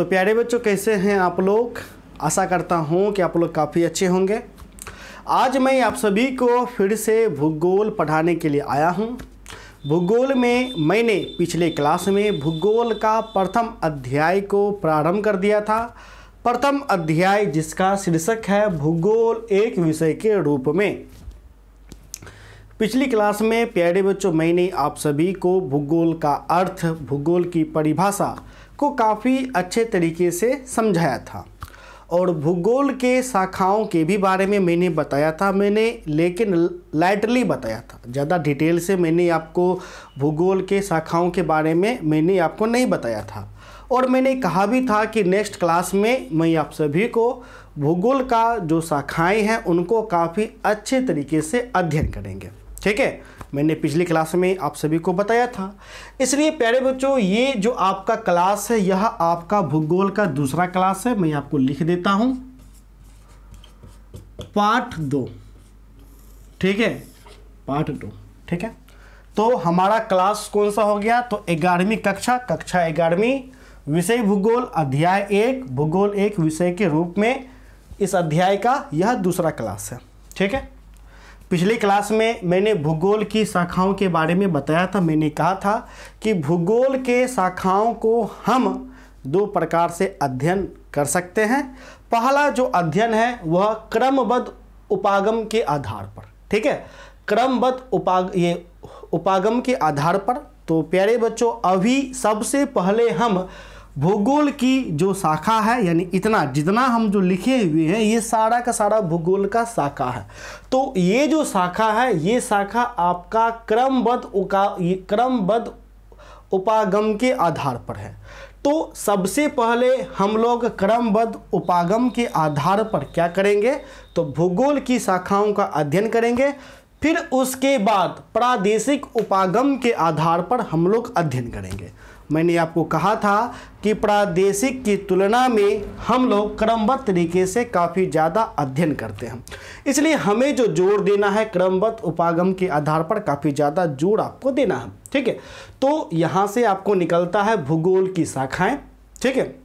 तो प्यारे बच्चों कैसे हैं आप लोग आशा करता हूँ कि आप लोग काफ़ी अच्छे होंगे आज मैं आप सभी को फिर से भूगोल पढ़ाने के लिए आया हूँ भूगोल में मैंने पिछले क्लास में भूगोल का प्रथम अध्याय को प्रारंभ कर दिया था प्रथम अध्याय जिसका शीर्षक है भूगोल एक विषय के रूप में पिछली क्लास में प्यारे बच्चों मैंने आप सभी को भूगोल का अर्थ भूगोल की परिभाषा को काफ़ी अच्छे तरीके से समझाया था और भूगोल के शाखाओं के भी बारे में मैंने बताया था मैंने लेकिन लाइटली बताया था ज़्यादा डिटेल से मैंने आपको भूगोल के शाखाओं के बारे में मैंने आपको नहीं बताया था और मैंने कहा भी था कि नेक्स्ट क्लास में मैं आप सभी को भूगोल का जो शाखाएँ हैं उनको काफ़ी अच्छे तरीके से अध्ययन करेंगे ठीक है मैंने पिछली क्लास में आप सभी को बताया था इसलिए प्यारे बच्चों ये जो आपका क्लास है यह आपका भूगोल का दूसरा क्लास है मैं आपको लिख देता हूँ पार्ट दो ठीक है पार्ट दो ठीक है तो हमारा क्लास कौन सा हो गया तो ग्यारहवीं कक्षा कक्षा ग्यारहवीं विषय भूगोल अध्याय एक भूगोल एक विषय के रूप में इस अध्याय का यह दूसरा क्लास है ठीक है पिछले क्लास में मैंने भूगोल की शाखाओं के बारे में बताया था मैंने कहा था कि भूगोल के शाखाओं को हम दो प्रकार से अध्ययन कर सकते हैं पहला जो अध्ययन है वह क्रमबद्ध उपागम के आधार पर ठीक है क्रमबद्ध उपाग ये उपागम के आधार पर तो प्यारे बच्चों अभी सबसे पहले हम भूगोल की जो शाखा है यानी इतना जितना हम जो लिखे हुए हैं ये सारा का सारा भूगोल का शाखा है तो ये जो शाखा है ये शाखा आपका क्रमबद्ध क्रमबद्ध उपागम के आधार पर है तो सबसे पहले हम लोग क्रमबद्ध उपागम के आधार पर क्या करेंगे तो भूगोल की शाखाओं का अध्ययन करेंगे फिर उसके बाद प्रादेशिक उपागम के आधार पर हम लोग अध्ययन करेंगे मैंने आपको कहा था कि प्रादेशिक की तुलना में हम लोग क्रमबद्ध तरीके से काफ़ी ज़्यादा अध्ययन करते हैं इसलिए हमें जो जोर देना है क्रमबद्ध उपागम के आधार पर काफ़ी ज़्यादा जोर आपको देना है ठीक है तो यहाँ से आपको निकलता है भूगोल की शाखाएँ ठीक है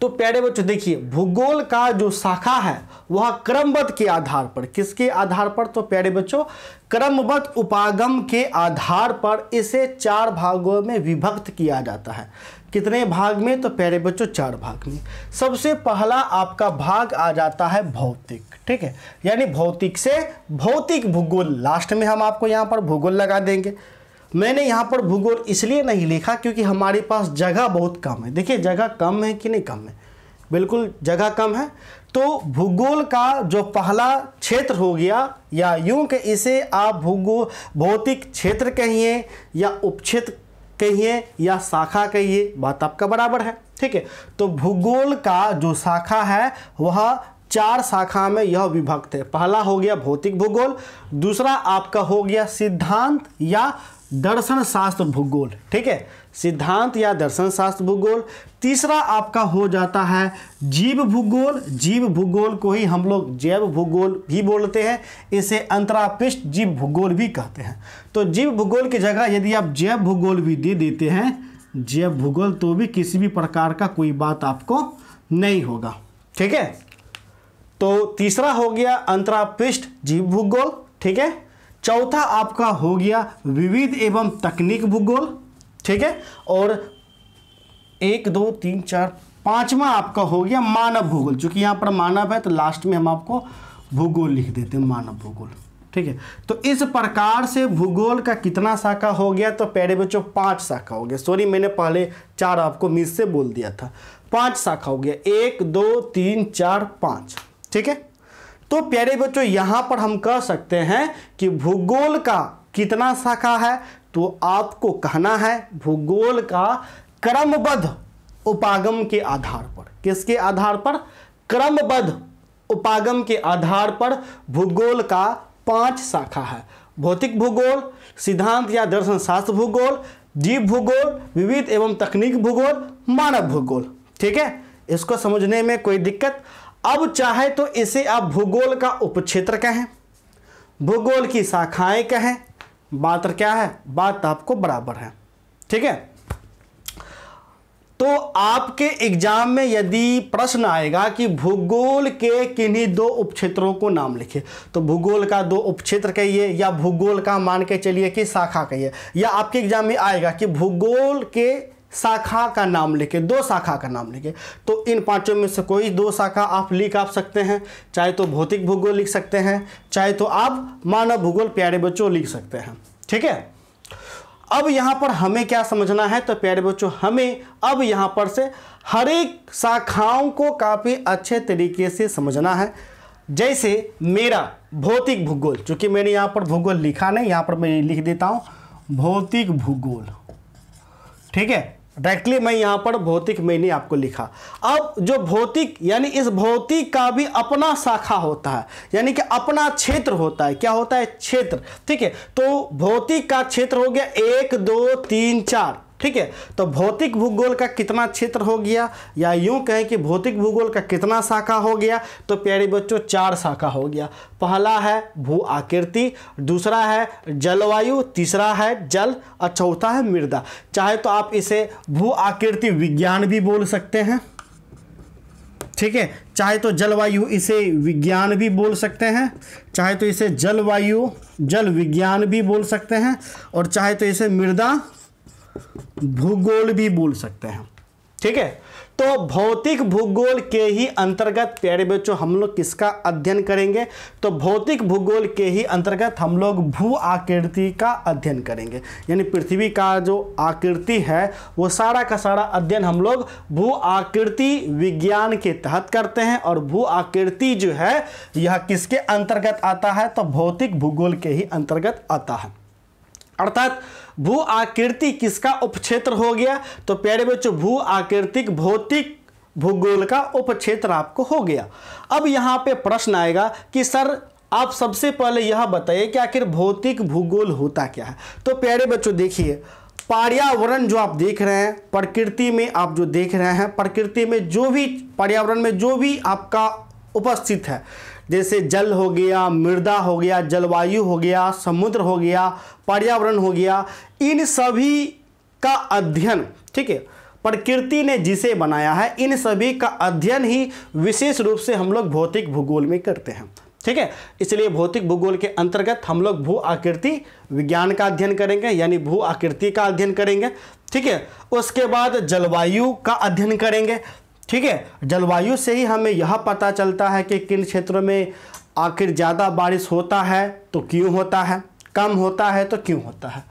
तो प्यारे बच्चों देखिए भूगोल का जो शाखा है वह क्रमबद्ध के आधार पर किसके आधार पर तो प्यारे बच्चों क्रमबद्ध उपागम के आधार पर इसे चार भागों में विभक्त किया जाता है कितने भाग में तो प्यारे बच्चों चार भाग में सबसे पहला आपका भाग आ जाता है भौतिक ठीक है यानी भौतिक से भौतिक भूगोल लास्ट में हम आपको यहाँ पर भूगोल लगा देंगे मैंने यहाँ पर भूगोल इसलिए नहीं लिखा क्योंकि हमारे पास जगह बहुत कम है देखिए जगह कम है कि नहीं कम है बिल्कुल जगह कम है तो भूगोल का जो पहला क्षेत्र हो गया या यूं कि इसे आप भूगोल भौतिक क्षेत्र कहिए या उपक्षेत्र कहिए या शाखा कहिए बात आपका बराबर है ठीक है तो भूगोल का जो शाखा है वह चार शाखा में यह विभक्त है पहला हो गया भौतिक भूगोल दूसरा आपका हो गया सिद्धांत या दर्शन शास्त्र भूगोल ठीक है सिद्धांत या दर्शन शास्त्र भूगोल तीसरा आपका हो जाता है जीव भूगोल जीव भूगोल को ही हम लोग जैव भूगोल भी बोलते हैं इसे अंतरापिष्ट जीव भूगोल भी कहते हैं तो जीव भूगोल की जगह यदि आप जैव भूगोल भी दे देते हैं जैव भूगोल तो भी किसी भी प्रकार का कोई बात आपको नहीं होगा ठीक है तो तीसरा हो गया अंतरापिष्ट जीव भूगोल ठीक है चौथा आपका हो गया विविध एवं तकनीक भूगोल ठीक है और एक दो तीन चार पांचवा आपका हो गया मानव भूगोल चूंकि यहां पर मानव है तो लास्ट में हम आपको भूगोल लिख देते हैं मानव भूगोल ठीक है तो इस प्रकार से भूगोल का कितना शाखा हो गया तो प्यारे बच्चों पांच शाखा हो गया सॉरी मैंने पहले चार आपको मिस से बोल दिया था पांच शाखा हो गया एक दो तीन चार पाँच ठीक है तो प्यारे बच्चों यहाँ पर हम कह सकते हैं कि भूगोल का कितना शाखा है तो आपको कहना है भूगोल का क्रमबद्ध उपागम के आधार पर किसके आधार पर क्रमबद्ध उपागम के आधार पर भूगोल का पांच शाखा है भौतिक भूगोल सिद्धांत या दर्शन शास्त्र भूगोल जीव भूगोल विविध एवं तकनीक भूगोल मानव भूगोल ठीक है इसको समझने में कोई दिक्कत अब चाहे तो इसे आप भूगोल का उपक्षेत्र कहें भूगोल की शाखाएं कहें बात क्या है बात आपको बराबर है ठीक है तो आपके एग्जाम में यदि प्रश्न आएगा कि भूगोल के किन्हीं दो उपक्षेत्रों को नाम लिखिए तो भूगोल का दो उपक्षेत्र कहिए या भूगोल का मान के चलिए कि शाखा कहिए या आपके एग्जाम में आएगा कि भूगोल के शाखा का नाम लिखे दो शाखा का नाम लिखे तो इन पांचों में से कोई दो शाखा आप लिख आप सकते हैं चाहे तो भौतिक भूगोल लिख सकते हैं चाहे तो आप मानव भूगोल प्यारे बच्चों लिख सकते हैं ठीक है अब यहाँ पर हमें क्या समझना है तो प्यारे बच्चों हमें अब यहाँ पर से हर एक शाखाओं को काफ़ी अच्छे तरीके से समझना है जैसे मेरा भौतिक भूगोल चूँकि मैंने यहाँ पर भूगोल लिखा नहीं यहाँ पर मैं लिख देता हूँ भौतिक भूगोल ठीक है डायरेक्टली मैं यहाँ पर भौतिक मैंने आपको लिखा अब जो भौतिक यानी इस भौतिक का भी अपना शाखा होता है यानी कि अपना क्षेत्र होता है क्या होता है क्षेत्र ठीक है तो भौतिक का क्षेत्र हो गया एक दो तीन चार ठीक है तो भौतिक भूगोल का कितना क्षेत्र हो गया या यूं कहें कि भौतिक भूगोल का कितना शाखा हो गया तो प्यारे बच्चों चार शाखा हो गया पहला है भू आकृति दूसरा है जलवायु तीसरा है जल और चौथा है मृदा चाहे तो आप इसे भू आकृति विज्ञान भी बोल सकते हैं ठीक है चाहे तो जलवायु इसे विज्ञान भी बोल सकते हैं चाहे तो इसे जलवायु जल विज्ञान भी बोल सकते हैं और चाहे तो इसे मृदा भूगोल भी बोल सकते हैं ठीक है तो भौतिक भूगोल के ही अंतर्गत प्यारे बच्चों हम लोग किसका अध्ययन करेंगे तो भौतिक भूगोल के ही अंतर्गत हम लोग भू आकृति का अध्ययन करेंगे यानी पृथ्वी का जो आकृति है वो सारा का सारा अध्ययन हम लोग भू आकृति विज्ञान के तहत करते हैं और भू आकृति जो है यह किसके अंतर्गत आता है तो भौतिक भूगोल के ही अंतर्गत आता है अर्थात भू आकृति किसका उपक्षेत्र हो गया तो प्यारे बच्चों भू आकृतिक भौतिक भूगोल का उपक्षेत्र आपको हो गया अब यहाँ पे प्रश्न आएगा कि सर आप सबसे पहले यह बताइए कि आखिर भौतिक भूगोल होता क्या है तो प्यारे बच्चों देखिए पर्यावरण जो आप देख रहे हैं प्रकृति में आप जो देख रहे हैं प्रकृति में जो भी पर्यावरण में जो भी आपका उपस्थित है जैसे जल हो गया मृदा हो गया जलवायु हो गया समुद्र हो गया पर्यावरण हो गया इन सभी का अध्ययन ठीक है प्रकृति ने जिसे बनाया है इन सभी का अध्ययन ही विशेष रूप से हम लोग भौतिक भूगोल में करते हैं ठीक है इसलिए भौतिक भूगोल के अंतर्गत हम लोग भू आकृति विज्ञान का अध्ययन करेंगे यानी भू आकृति का अध्ययन करेंगे ठीक है उसके बाद जलवायु का अध्ययन करेंगे ठीक है जलवायु से ही हमें यह पता चलता है कि किन क्षेत्रों में आखिर ज़्यादा बारिश होता है तो क्यों होता है कम होता है तो क्यों होता है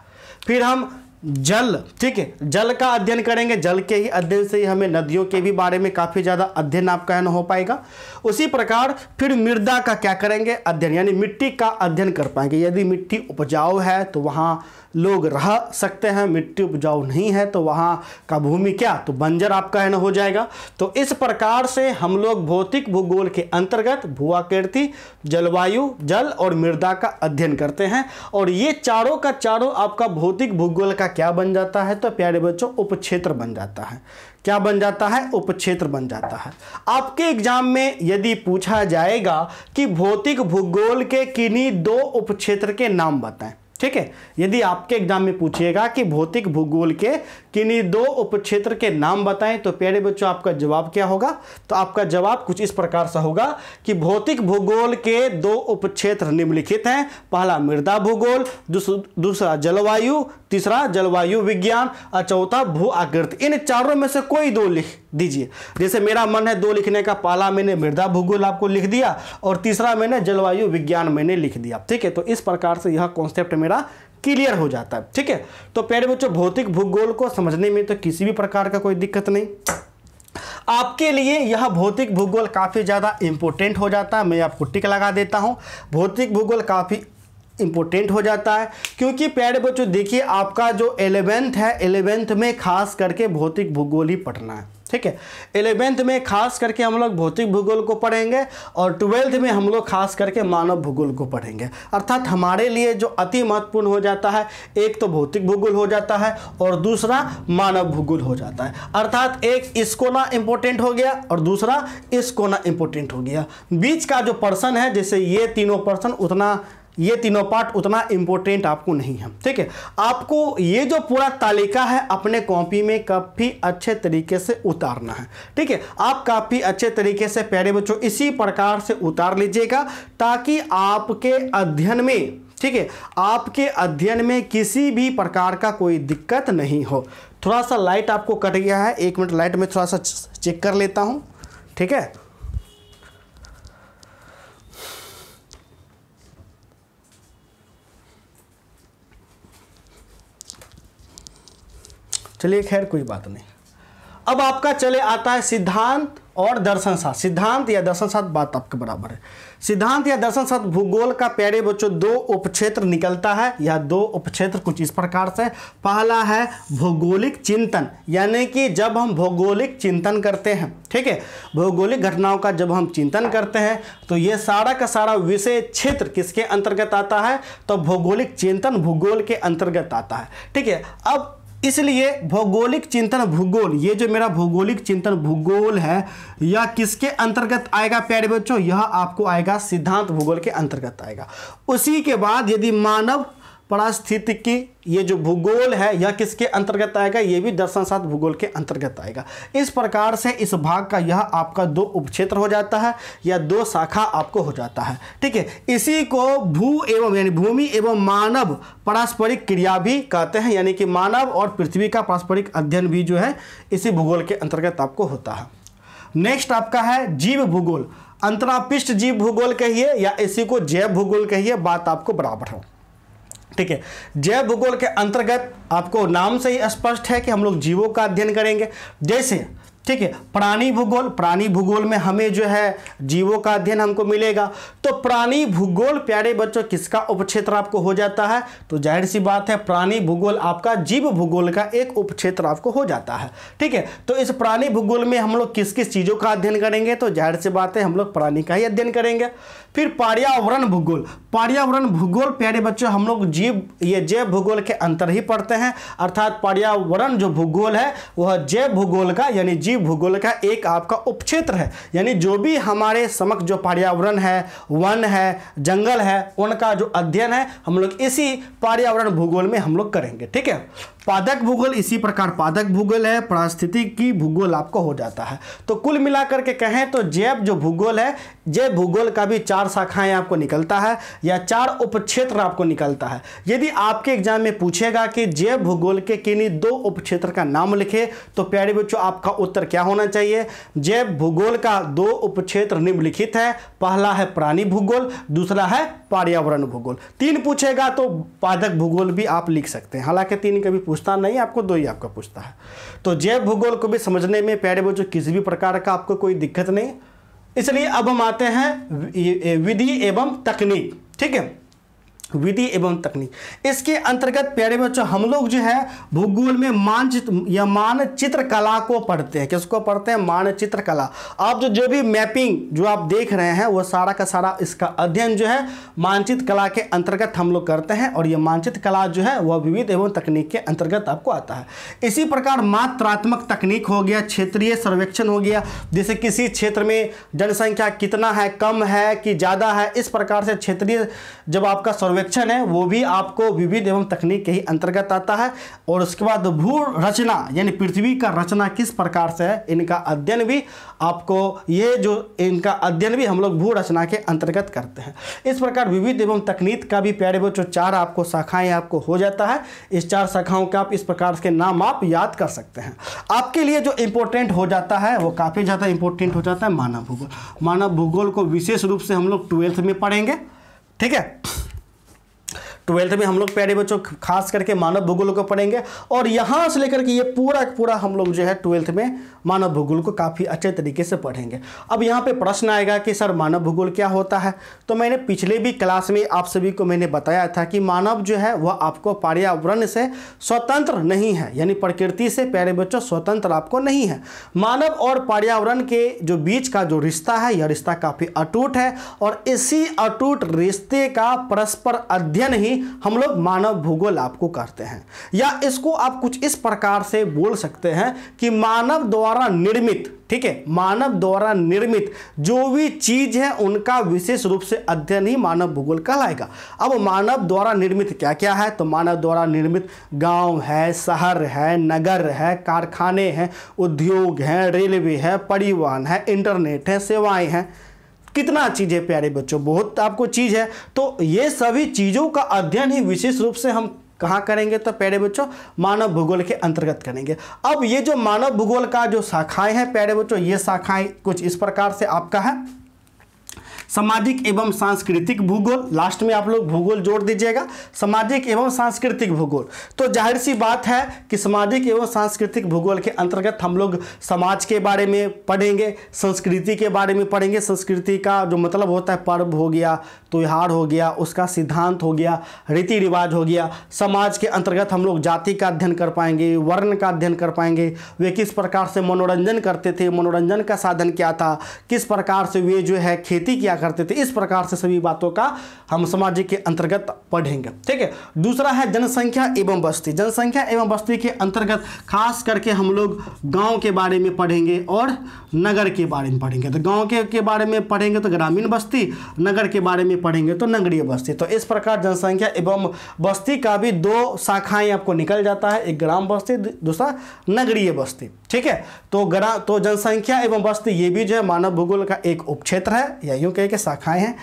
फिर हम जल ठीक है जल का अध्ययन करेंगे जल के ही अध्ययन से ही हमें नदियों के भी बारे में काफ़ी ज़्यादा अध्ययन आपका है ना हो पाएगा उसी प्रकार फिर मृदा का क्या करेंगे अध्ययन यानी मिट्टी का अध्ययन कर पाएंगे यदि मिट्टी उपजाऊ है तो वहाँ लोग रह सकते हैं मिट्टी उपजाऊ नहीं है तो वहाँ का भूमि क्या तो बंजर आपका है ना हो जाएगा तो इस प्रकार से हम लोग भौतिक भूगोल के अंतर्गत भूआकृति जलवायु जल और मृदा का अध्ययन करते हैं और ये चारों का चारों आपका भौतिक भूगोल का क्या बन जाता है तो प्यारे बच्चों उपक्षेत्र बन जाता है क्या बन जाता है उपक्षेत्र बन जाता है आपके एग्जाम में यदि पूछा जाएगा कि भौतिक भूगोल के किन्हीं दो उपक्षेत्र के नाम बताएं ठीक है यदि आपके एग्जाम में पूछिएगा कि भौतिक भूगोल के किन्हीं दो उपक्षेत्र के नाम बताएं तो प्यारे बच्चों आपका जवाब क्या होगा तो आपका जवाब कुछ इस प्रकार से होगा कि भौतिक भूगोल के दो उपक्षेत्र निम्नलिखित हैं पहला मृदा भूगोल दूसरा जलवायु तीसरा जलवायु विज्ञान और चौथा भू आकृति इन चारों में से कोई दो लिख दीजिए जैसे मेरा मन है दो लिखने का पहला मैंने मृदा भूगोल आपको लिख दिया और तीसरा मैंने जलवायु विज्ञान मैंने लिख दिया ठीक है तो इस प्रकार से यह कॉन्सेप्ट मेरा क्लियर हो जाता है ठीक है तो प्यारे बच्चों भौतिक भूगोल को समझने में तो किसी भी प्रकार का कोई दिक्कत नहीं आपके लिए यह भौतिक भूगोल काफ़ी ज़्यादा इंपोर्टेंट हो जाता है मैं आपको टिक लगा देता हूँ भौतिक भूगोल काफ़ी इम्पोर्टेंट हो जाता है क्योंकि प्यारे बच्चों देखिए आपका जो एलेवेंथ है एलेवेंथ में खास करके भौतिक भूगोल ही पढ़ना है ठीक है एलेवेंथ में खास करके हम लोग भौतिक भूगोल को पढ़ेंगे और ट्वेल्थ में हम लोग खास करके मानव भूगोल को पढ़ेंगे अर्थात हमारे लिए जो अति महत्वपूर्ण हो जाता है एक तो भौतिक भूगोल हो जाता है और दूसरा मानव भूगोल हो जाता है अर्थात एक इसकोना इम्पोर्टेंट हो गया और दूसरा इस ना इम्पोर्टेंट हो गया बीच का जो पर्सन है जैसे ये तीनों पर्सन उतना ये तीनों पार्ट उतना इम्पोर्टेंट आपको नहीं है ठीक है आपको ये जो पूरा तालिका है अपने कॉपी में काफ़ी अच्छे तरीके से उतारना है ठीक है आप काफ़ी अच्छे तरीके से प्यारे बच्चों इसी प्रकार से उतार लीजिएगा ताकि आपके अध्ययन में ठीक है आपके अध्ययन में किसी भी प्रकार का कोई दिक्कत नहीं हो थोड़ा सा लाइट आपको कट गया है एक मिनट लाइट में थोड़ा सा चेक कर लेता हूँ ठीक है चलिए खैर कोई बात नहीं अब आपका चले आता है सिद्धांत और दर्शन शास्त्र सिद्धांत या दर्शन शास्त्र बात आपके बराबर है सिद्धांत या दर्शन शास्त्र भूगोल का प्यारे बच्चों दो उपक्षेत्र निकलता है या दो उपक्षेत्र कुछ इस प्रकार से पहला है भौगोलिक चिंतन यानी कि जब हम भौगोलिक चिंतन करते हैं ठीक है भौगोलिक घटनाओं का जब हम चिंतन करते हैं तो ये सारा का सारा विषय क्षेत्र किसके अंतर्गत आता है तो भौगोलिक चिंतन भूगोल के अंतर्गत आता है ठीक है अब इसलिए भौगोलिक चिंतन भूगोल ये जो मेरा भौगोलिक चिंतन भूगोल है यह किसके अंतर्गत आएगा प्यारे बच्चों यह आपको आएगा सिद्धांत भूगोल के अंतर्गत आएगा उसी के बाद यदि मानव परास्थितिकी ये जो भूगोल है यह किसके अंतर्गत आएगा ये भी दर्शन साथ भूगोल के अंतर्गत आएगा इस प्रकार से इस भाग का यह आपका दो उपक्षेत्र हो जाता है या दो शाखा आपको हो जाता है ठीक है इसी को भू एवं यानी भूमि एवं मानव पारस्परिक क्रिया भी कहते हैं यानी कि मानव और पृथ्वी का पारस्परिक अध्ययन भी जो है इसी भूगोल के अंतर्गत आपको होता है नेक्स्ट आपका है जीव भूगोल अंतरापिष्ट जीव भूगोल कहिए या इसी को जैव भूगोल कहिए बात आपको बराबर हो ठीक है जैव भूगोल के अंतर्गत आपको नाम से ही स्पष्ट है कि हम लोग जीवों का अध्ययन करेंगे जैसे ठीक है प्राणी भूगोल प्राणी भूगोल में हमें जो है जीवों का अध्ययन हमको मिलेगा तो प्राणी भूगोल प्यारे बच्चों किसका उपक्षेत्र आपको हो जाता है तो जाहिर सी बात है प्राणी भूगोल आपका जीव भूगोल का एक उपक्षेत्र आपको हो जाता है ठीक है तो इस प्राणी भूगोल में हम लोग किस किस चीज़ों का अध्ययन करेंगे तो जाहिर सी बात है हम लोग प्राणी का ही अध्ययन करेंगे फिर पर्यावरण भूगोल पर्यावरण भूगोल प्यारे बच्चों हम लोग जीव ये जैव भूगोल के अंतर ही पढ़ते हैं अर्थात पर्यावरण जो भूगोल है वह जैव भूगोल का यानी जीव जीव भूगोल का एक आपका उपक्षेत्र है यानी जो भी हमारे समक्ष जो पर्यावरण है वन है जंगल है उनका जो अध्ययन है हम लोग इसी पर्यावरण भूगोल में हम लोग करेंगे ठीक है पादक भूगोल इसी प्रकार पादक भूगोल है की भूगोल आपको हो जाता है तो कुल मिलाकर के कहें तो जैव जो भूगोल है जैव भूगोल का भी चार शाखाएं आपको निकलता है या चार उपक्षेत्र आपको निकलता है यदि आपके एग्जाम में पूछेगा कि जैव भूगोल के किन्हीं दो उपक्षेत्र का नाम लिखे तो प्यारे बच्चों आपका उत्तर उत्तर क्या होना चाहिए जैव भूगोल का दो उपक्षेत्र निम्नलिखित है पहला है प्राणी भूगोल दूसरा है पर्यावरण भूगोल तीन पूछेगा तो पादक भूगोल भी आप लिख सकते हैं हालांकि तीन कभी पूछता नहीं आपको दो ही आपका पूछता है तो जैव भूगोल को भी समझने में प्यारे बच्चों किसी भी प्रकार का आपको कोई दिक्कत नहीं इसलिए अब हम आते हैं विधि एवं तकनीक ठीक है विधि एवं तकनीक इसके अंतर्गत प्यारे बच्चों हम लोग जो है भूगोल में मानचित्र या मानचित्र कला को पढ़ते हैं किसको पढ़ते हैं मानचित्र कला आप जो जो भी मैपिंग जो आप देख रहे हैं वो सारा का सारा इसका अध्ययन जो है मानचित्र कला के अंतर्गत हम लोग करते हैं और ये मानचित्र कला जो है वह विविध एवं तकनीक के अंतर्गत आपको आता है इसी प्रकार मात्रात्मक तकनीक हो गया क्षेत्रीय सर्वेक्षण हो गया जैसे किसी क्षेत्र में जनसंख्या कितना है कम है कि ज़्यादा है इस प्रकार से क्षेत्रीय जब आपका सर्वे सर्वेक्षण है वो भी आपको विविध एवं तकनीक के ही अंतर्गत आता है और उसके बाद भू रचना यानी पृथ्वी का रचना किस प्रकार से है इनका अध्ययन भी आपको ये जो इनका अध्ययन भी हम लोग भू रचना के अंतर्गत करते हैं इस प्रकार विविध एवं तकनीक का भी प्यारे बच्चों चार आपको शाखाएं आपको हो जाता है इस चार शाखाओं के आप इस प्रकार के नाम आप याद कर सकते हैं आपके लिए जो इम्पोर्टेंट हो जाता है वो काफ़ी ज़्यादा इम्पोर्टेंट हो जाता है मानव भूगोल मानव भूगोल को विशेष रूप से हम लोग ट्वेल्थ में पढ़ेंगे ठीक है ट्वेल्थ में हम लोग प्यारे बच्चों खास करके मानव भूगोल को पढ़ेंगे और यहाँ से लेकर के ये पूरा पूरा हम लोग जो है ट्वेल्थ में मानव भूगोल को काफ़ी अच्छे तरीके से पढ़ेंगे अब यहाँ पे प्रश्न आएगा कि सर मानव भूगोल क्या होता है तो मैंने पिछले भी क्लास में आप सभी को मैंने बताया था कि मानव जो है वह आपको पर्यावरण से स्वतंत्र नहीं है यानी प्रकृति से प्यारे बच्चों स्वतंत्र आपको नहीं है मानव और पर्यावरण के जो बीच का जो रिश्ता है यह रिश्ता काफ़ी अटूट है और इसी अटूट रिश्ते का परस्पर अध्ययन ही ही हम लोग मानव भूगोल आपको करते हैं या इसको आप कुछ इस प्रकार से बोल सकते हैं कि मानव द्वारा निर्मित ठीक है मानव द्वारा निर्मित जो भी चीज़ है उनका विशेष रूप से अध्ययन ही मानव भूगोल कहलाएगा अब मानव द्वारा निर्मित क्या क्या है तो मानव द्वारा निर्मित गांव है शहर है नगर है कारखाने हैं उद्योग हैं रेलवे है परिवहन है इंटरनेट है सेवाएं हैं कितना चीज़ है प्यारे बच्चों बहुत आपको चीज़ है तो ये सभी चीज़ों का अध्ययन ही विशेष रूप से हम कहाँ करेंगे तो प्यारे बच्चों मानव भूगोल के अंतर्गत करेंगे अब ये जो मानव भूगोल का जो शाखाएं हैं प्यारे बच्चों ये शाखाएं कुछ इस प्रकार से आपका है सामाजिक एवं सांस्कृतिक भूगोल लास्ट में आप लोग भूगोल जोड़ दीजिएगा सामाजिक एवं सांस्कृतिक भूगोल तो जाहिर सी बात है कि सामाजिक एवं सांस्कृतिक भूगोल के अंतर्गत हम लोग समाज के बारे में पढ़ेंगे संस्कृति के बारे में पढ़ेंगे संस्कृति का जो मतलब होता है पर्व हो गया त्यौहार हो गया उसका सिद्धांत हो गया रीति रिवाज हो गया समाज के अंतर्गत हम लोग जाति का अध्ययन कर पाएंगे वर्ण का अध्ययन कर पाएंगे वे किस प्रकार से मनोरंजन करते थे मनोरंजन का साधन क्या था किस प्रकार से वे जो है खेती किया करते थे इस प्रकार से सभी बातों का हम सामाजिक के अंतर्गत पढ़ेंगे ठीक है दूसरा है जनसंख्या एवं बस्ती जनसंख्या एवं बस्ती के अंतर्गत खास करके हम लोग गाँव के बारे में पढ़ेंगे और नगर के बारे में पढ़ेंगे तो गाँव के, के बारे में पढ़ेंगे तो ग्रामीण बस्ती नगर के बारे में पढ़ेंगे तो नगरीय बस्ती तो इस प्रकार जनसंख्या एवं बस्ती का भी दो शाखाएँ आपको निकल जाता है एक ग्राम बस्ती दूसरा नगरीय बस्ती ठीक है तो ग्राम तो जनसंख्या एवं बस्ती ये भी जो है मानव भूगोल का एक उपक्षेत्र है या यूँ कह के शाखाएं हैं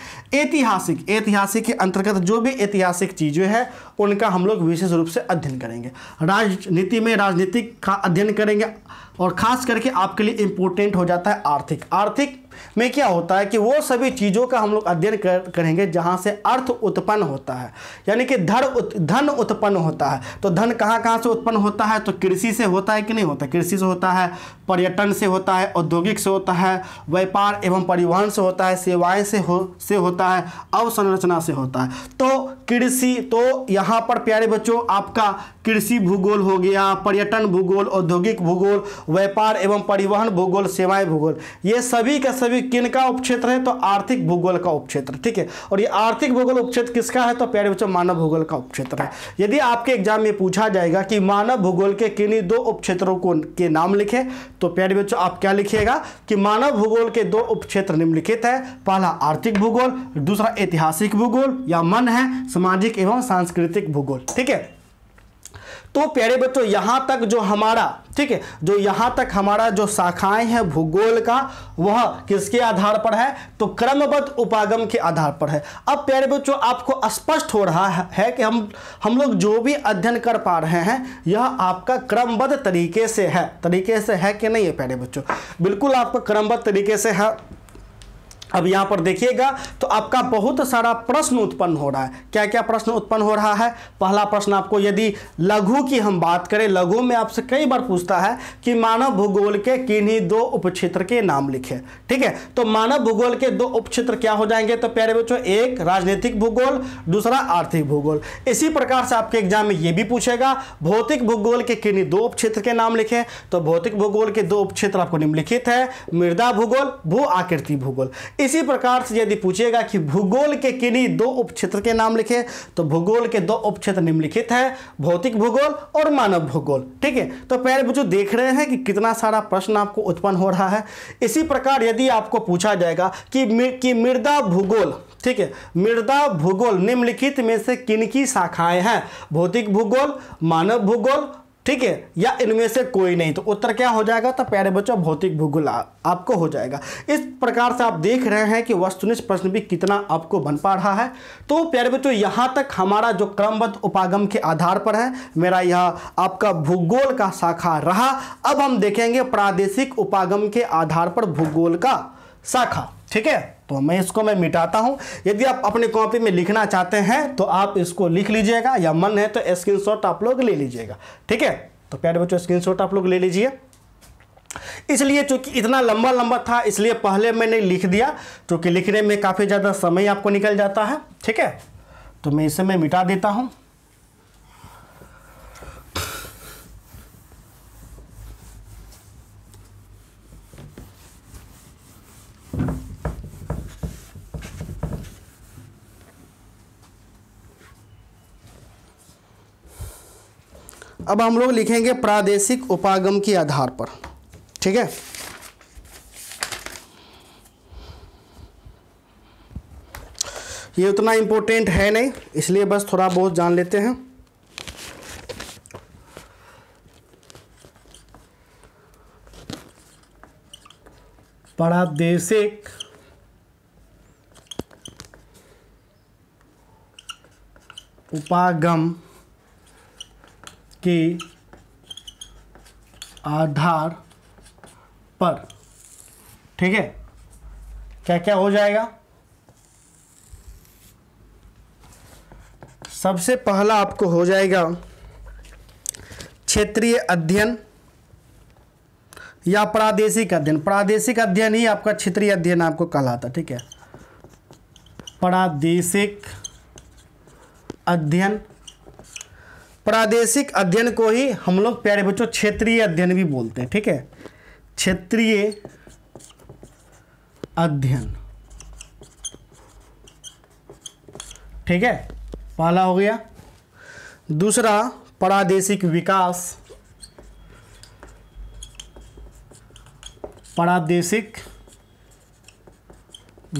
ऐतिहासिक ऐतिहासिक के अंतर्गत जो भी ऐतिहासिक चीज़ें हैं उनका हम लोग विशेष रूप से अध्ययन करेंगे राजनीति में राजनीतिक का अध्ययन करेंगे और ख़ास करके आपके लिए इंपोर्टेंट हो जाता है आर्थिक आर्थिक में क्या होता है कि वो सभी चीज़ों का हम लोग अध्ययन कर, करेंगे जहाँ से अर्थ उत्पन्न होता है यानी कि धन उत, धन उत्पन्न होता है तो धन कहाँ कहाँ से उत्पन्न होता है तो कृषि से होता है कि नहीं होता कृषि से होता है पर्यटन से होता है औद्योगिक से होता है व्यापार एवं परिवहन से होता है सेवाएं से हो से होता है अवसंरचना से होता है तो कृषि तो यहाँ पर प्यारे बच्चों आपका कृषि भूगोल हो गया पर्यटन भूगोल औद्योगिक भूगोल व्यापार एवं परिवहन भूगोल सेवाएं भूगोल ये सभी का सभी पृथ्वी किन का उपक्षेत्र है तो आर्थिक भूगोल का उपक्षेत्र ठीक है और ये आर्थिक भूगोल उपक्षेत्र किसका है तो प्यारे बच्चों मानव भूगोल का उपक्षेत्र है यदि आपके एग्जाम में पूछा जाएगा कि मानव भूगोल के किन्हीं दो उपक्षेत्रों को के नाम लिखे तो प्यारे बच्चों आप क्या लिखिएगा कि मानव भूगोल के दो उपक्षेत्र निम्नलिखित है पहला आर्थिक भूगोल दूसरा ऐतिहासिक भूगोल या मन है सामाजिक एवं सांस्कृतिक भूगोल ठीक है तो प्यारे बच्चों यहाँ तक जो हमारा ठीक है जो यहाँ तक हमारा जो शाखाएं हैं भूगोल का वह किसके आधार पर है तो क्रमबद्ध उपागम के आधार पर है अब प्यारे बच्चों आपको स्पष्ट हो रहा है कि हम हम लोग जो भी अध्ययन कर पा रहे हैं यह आपका क्रमबद्ध तरीके से है तरीके से है कि नहीं है प्यारे बच्चों बिल्कुल आपका क्रमबद्ध तरीके से है अब यहाँ पर देखिएगा तो आपका बहुत सारा प्रश्न उत्पन्न हो रहा है क्या क्या प्रश्न उत्पन्न हो रहा है पहला प्रश्न आपको यदि लघु की हम बात करें लघु में आपसे कई बार पूछता है कि मानव भूगोल के किन्हीं दो उपक्षेत्र के नाम लिखें ठीक है तो मानव भूगोल के दो उपक्षेत्र क्या हो जाएंगे तो प्यारे बच्चों एक राजनीतिक भूगोल दूसरा आर्थिक भूगोल इसी प्रकार से आपके एग्जाम में ये भी पूछेगा भौतिक भूगोल के किन्हीं दो उपक्षेत्र के नाम लिखें तो भौतिक भूगोल के दो उपक्षेत्र आपको निम्नलिखित है मृदा भूगोल भू आकृति भूगोल इसी प्रकार से यदि पूछेगा कि भूगोल के किन्हीं दो उपक्षेत्र के नाम लिखे तो भूगोल के दो उपक्षेत्र निम्नलिखित है भौतिक भूगोल और मानव भूगोल ठीक है तो पहले बच्चों देख रहे हैं कि कितना सारा प्रश्न आपको उत्पन्न हो रहा है इसी प्रकार यदि आपको पूछा जाएगा कि कि मृदा भूगोल ठीक है मृदा भूगोल निम्नलिखित में से किन की शाखाएं हैं भौतिक भूगोल मानव भूगोल ठीक है या इनमें से कोई नहीं तो उत्तर क्या हो जाएगा तो प्यारे बच्चों भौतिक भूगोल आपको हो जाएगा इस प्रकार से आप देख रहे हैं कि वस्तुनिष्ठ प्रश्न भी कितना आपको बन पा रहा है तो प्यारे बच्चों यहाँ तक हमारा जो क्रमबद्ध उपागम के आधार पर है मेरा यह आपका भूगोल का शाखा रहा अब हम देखेंगे प्रादेशिक उपागम के आधार पर भूगोल का शाखा ठीक है तो मैं इसको मैं मिटाता हूँ यदि आप अपने कॉपी में लिखना चाहते हैं तो आप इसको लिख लीजिएगा या मन है तो स्क्रीन आप लोग ले लीजिएगा ठीक है तो प्यारे बच्चों स्क्रीन आप लोग ले लीजिए इसलिए चूंकि इतना लंबा लंबा था इसलिए पहले मैंने लिख दिया चूँकि लिखने में काफ़ी ज़्यादा समय आपको निकल जाता है ठीक है तो मैं इसे मैं मिटा देता हूँ अब हम लोग लिखेंगे प्रादेशिक उपागम के आधार पर ठीक है ये उतना इम्पोर्टेंट है नहीं इसलिए बस थोड़ा बहुत जान लेते हैं प्रादेशिक उपागम के आधार पर ठीक है क्या क्या हो जाएगा सबसे पहला आपको हो जाएगा क्षेत्रीय अध्ययन या प्रादेशिक अध्ययन प्रादेशिक अध्ययन ही आपका क्षेत्रीय अध्ययन आपको कहलाता ठीक है प्रादेशिक अध्ययन प्रादेशिक अध्ययन को ही हम लोग प्यारे बच्चों क्षेत्रीय अध्ययन भी बोलते हैं ठीक है क्षेत्रीय अध्ययन ठीक है पहला हो गया दूसरा प्रादेशिक विकास प्रादेशिक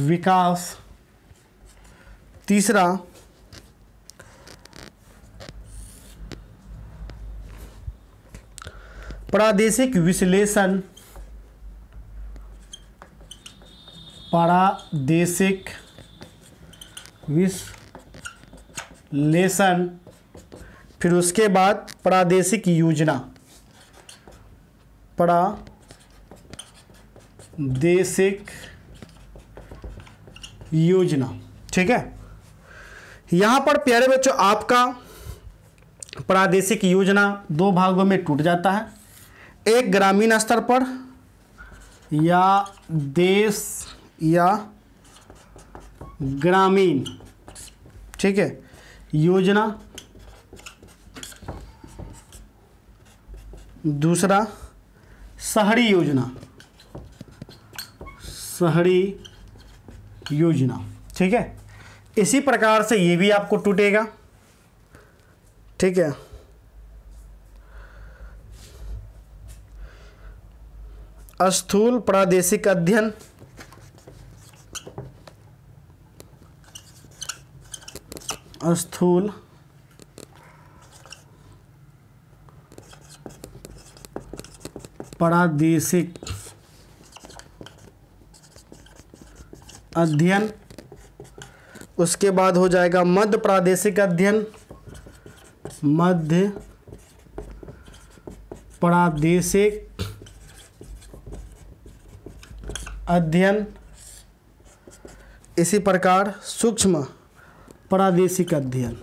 विकास तीसरा प्रादेशिक विश्लेषण प्रादेशिक विश्लेषण फिर उसके बाद प्रादेशिक योजना प्रादेशिक योजना ठीक है यहां पर प्यारे बच्चों आपका प्रादेशिक योजना दो भागों में टूट जाता है एक ग्रामीण स्तर पर या देश या ग्रामीण ठीक है योजना दूसरा शहरी योजना शहरी योजना ठीक है इसी प्रकार से ये भी आपको टूटेगा ठीक है स्थूल प्रादेशिक अध्ययन स्थूल प्रादेशिक अध्ययन उसके बाद हो जाएगा मध्य प्रादेशिक अध्ययन मध्य प्रादेशिक अध्ययन इसी प्रकार सूक्ष्म प्रादेशिक अध्ययन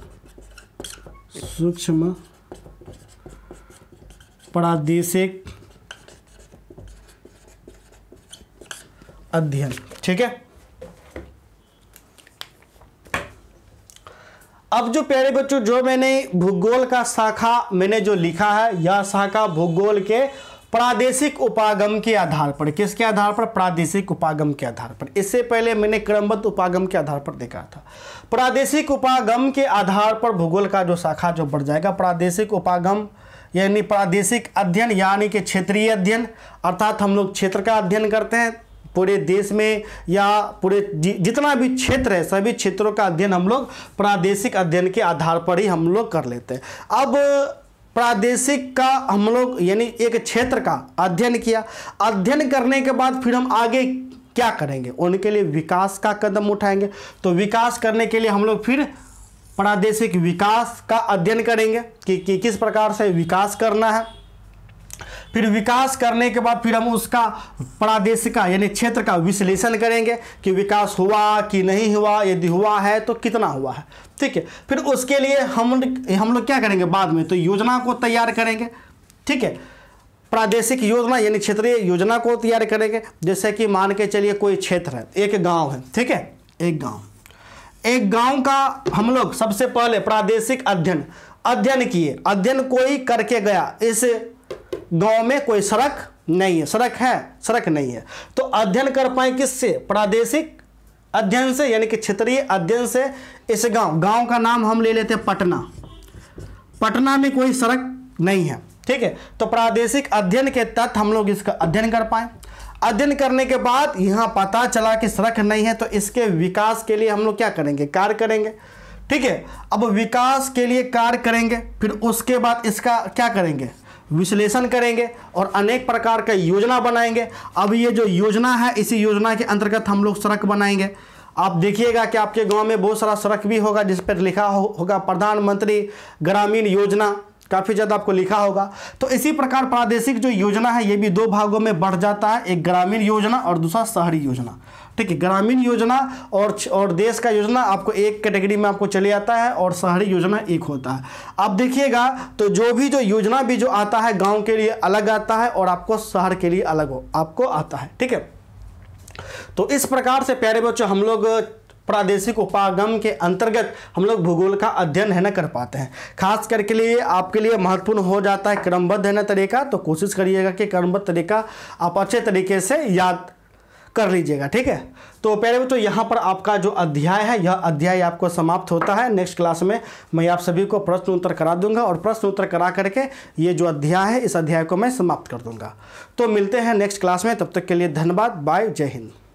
सूक्ष्म प्रादेशिक अध्ययन ठीक है अब जो प्यारे बच्चों जो मैंने भूगोल का शाखा मैंने जो लिखा है यह शाखा भूगोल के प्रादेशिक उपागम के आधार पर किसके आधार पर प्रादेशिक उपागम के आधार पर इससे पहले मैंने क्रमबद्ध उपागम के आधार पर देखा था प्रादेशिक उपागम के आधार पर भूगोल का जो शाखा जो बढ़ जाएगा प्रादेशिक उपागम यानी प्रादेशिक अध्ययन यानी कि क्षेत्रीय अध्ययन अर्थात हम लोग क्षेत्र का अध्ययन करते हैं पूरे देश में या पूरे जितना भी क्षेत्र है सभी क्षेत्रों का अध्ययन हम लोग प्रादेशिक अध्ययन के आधार पर ही हम लोग कर लेते हैं अब प्रादेशिक का हम लोग यानी एक क्षेत्र का अध्ययन किया अध्ययन करने के बाद फिर हम आगे क्या करेंगे उनके लिए विकास का कदम उठाएंगे तो विकास करने के लिए हम लोग फिर प्रादेशिक विकास का अध्ययन करेंगे कि, कि किस प्रकार से विकास करना है फिर विकास करने के बाद फिर हम उसका प्रादेश का यानी क्षेत्र का विश्लेषण करेंगे कि विकास हुआ कि नहीं हुआ यदि हुआ है तो कितना हुआ है ठीक है फिर उसके लिए हम हम लोग क्या करेंगे बाद में तो योजना को तैयार करेंगे ठीक है प्रादेशिक योजना यानी क्षेत्रीय योजना को तैयार करेंगे जैसे कि मान के चलिए कोई क्षेत्र है एक गांव है ठीक है एक गांव एक गांव का हम लोग सबसे पहले प्रादेशिक अध्ययन अध्ययन किए अध्ययन कोई करके गया इस गांव में कोई सड़क नहीं है सड़क है सड़क नहीं है तो अध्ययन कर पाए किससे प्रादेशिक अध्ययन से यानी कि क्षेत्रीय अध्ययन से इस गांव गांव का नाम हम ले लेते हैं पटना पटना में कोई सड़क नहीं है ठीक है तो प्रादेशिक अध्ययन के तहत हम लोग इसका अध्ययन कर पाए अध्ययन करने के बाद यहाँ पता चला कि सड़क नहीं है तो इसके विकास के लिए हम लोग क्या करेंगे कार्य करेंगे ठीक है अब विकास के लिए कार्य करेंगे फिर उसके बाद इसका क्या करेंगे विश्लेषण करेंगे और अनेक प्रकार का योजना बनाएंगे अब ये जो योजना है इसी योजना के अंतर्गत हम लोग सड़क बनाएंगे आप देखिएगा कि आपके गांव में बहुत सारा सड़क भी होगा जिस पर लिखा हो, होगा प्रधानमंत्री ग्रामीण योजना काफ़ी ज़्यादा आपको लिखा होगा तो इसी प्रकार प्रादेशिक जो योजना है ये भी दो भागों में बढ़ जाता है एक ग्रामीण योजना और दूसरा शहरी योजना ठीक है ग्रामीण योजना और और देश का योजना आपको एक कैटेगरी में आपको चले आता है और शहरी योजना एक होता है अब देखिएगा तो जो भी जो योजना भी जो आता है गाँव के लिए अलग आता है और आपको शहर के लिए अलग हो आपको आता है ठीक है तो इस प्रकार से प्यारे बच्चों हम लोग प्रादेशिक उपागम के अंतर्गत हम लोग भूगोल का अध्ययन है ना कर पाते हैं खास करके लिए आपके लिए महत्वपूर्ण हो जाता है क्रमबद्ध है ना तरीका तो कोशिश करिएगा कि क्रमबद्ध तरीका आप अच्छे तरीके से याद कर लीजिएगा ठीक है तो प्यारे बच्चों तो यहाँ पर आपका जो अध्याय है यह अध्याय आपको समाप्त होता है नेक्स्ट क्लास में मैं आप सभी को प्रश्न उत्तर करा दूंगा और प्रश्न उत्तर करा करके ये जो अध्याय है इस अध्याय को मैं समाप्त कर दूंगा तो मिलते हैं नेक्स्ट क्लास में तब तक के लिए धन्यवाद बाय जय हिंद